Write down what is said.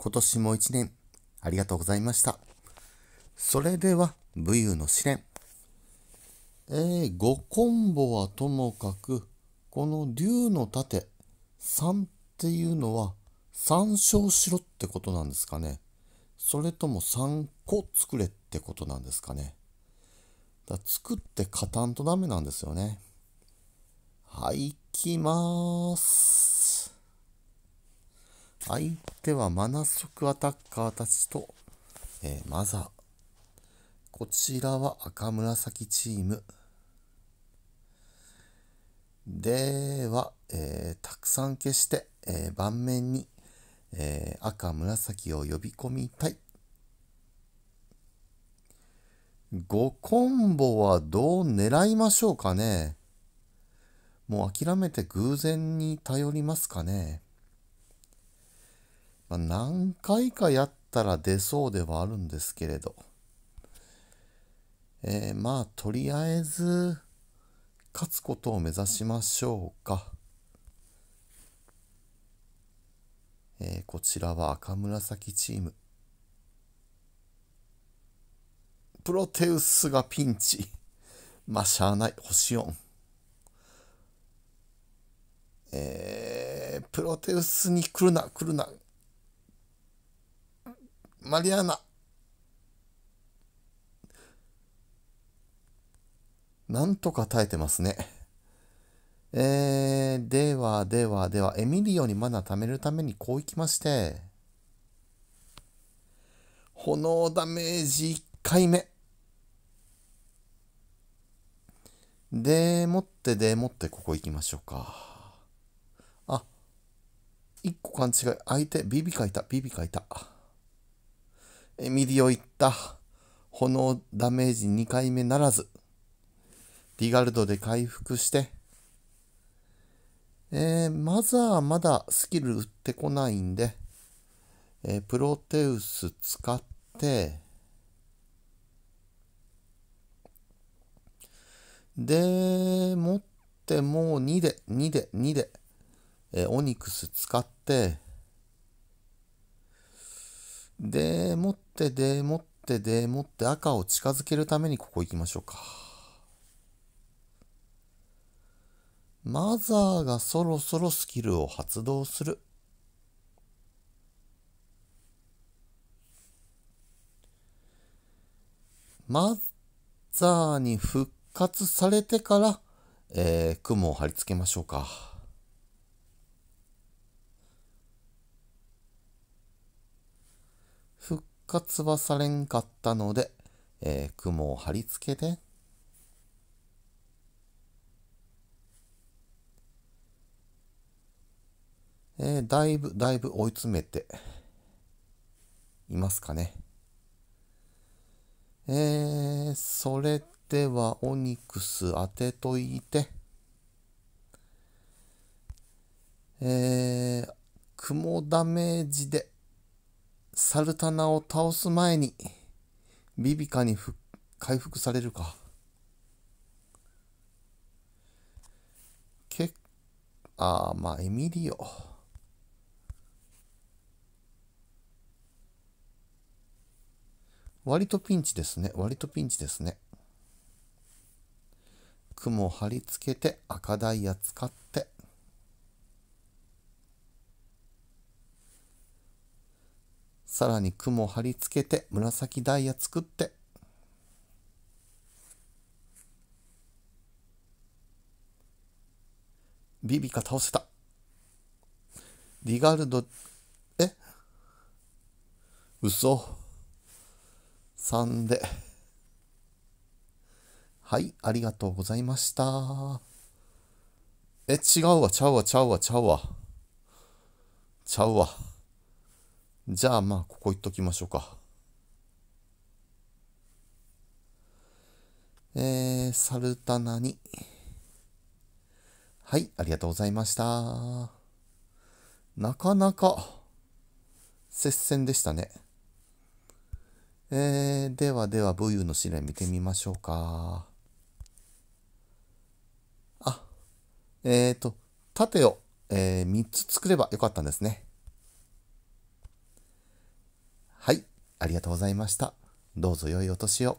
今年も一年ありがとうございました。それでは、武勇の試練。えー、5コンボはともかく、この竜の盾3っていうのは3勝しろってことなんですかね。それとも3個作れってことなんですかね。だ作って勝たんとダメなんですよね。はい、行きまーす。相手はマナソクアタッカーたちと、えー、マザー。こちらは赤紫チーム。では、えー、たくさん消して、えー、盤面に、えー、赤紫を呼び込みたい。5コンボはどう狙いましょうかねもう諦めて偶然に頼りますかねまあ、何回かやったら出そうではあるんですけれど、えー、まあとりあえず勝つことを目指しましょうか、えー、こちらは赤紫チームプロテウスがピンチまあしゃあない星4えー、プロテウスに来るな来るなマリアーナなんとか耐えてますね。えー、ではではでは、エミリオにマナー貯めるためにこういきまして、炎ダメージ1回目。でもってでもってここ行きましょうか。あ、1個勘違い。相手、ビビ書いた、ビビ書いた。右を行った炎ダメージ2回目ならず、ディガルドで回復して、えー、マザーまだスキル打ってこないんで、えー、プロテウス使って、で、持ってもう2で、2で、2で、えー、オニクス使って、で、持ってってで持ってで持って赤を近づけるためにここ行きましょうか。マザーがそろそろスキルを発動する。マザーに復活されてから、えー、雲を貼り付けましょうか。活はされんかったので、えー、雲を貼り付けて、えー、だいぶ、だいぶ追い詰めていますかね。えー、それではオニクス当てといて、えー、雲ダメージでサルタナを倒す前に、ビビカに回復されるか。けああ、まあ、エミリオ。割とピンチですね。割とピンチですね。雲貼り付けて赤ダイヤ使って。さらに雲貼り付けて紫ダイヤ作ってビビカ倒せたリガルドえ嘘3ではいありがとうございましたえ違うわちゃうわちゃうわちゃうわちゃうわじゃあまあここいっときましょうか。えー、サルタナに。はい、ありがとうございました。なかなか接戦でしたね。えー、ではでは武勇の試練見てみましょうか。あ、えっ、ー、と、盾を、えー、3つ作ればよかったんですね。ありがとうございました。どうぞ良いお年を。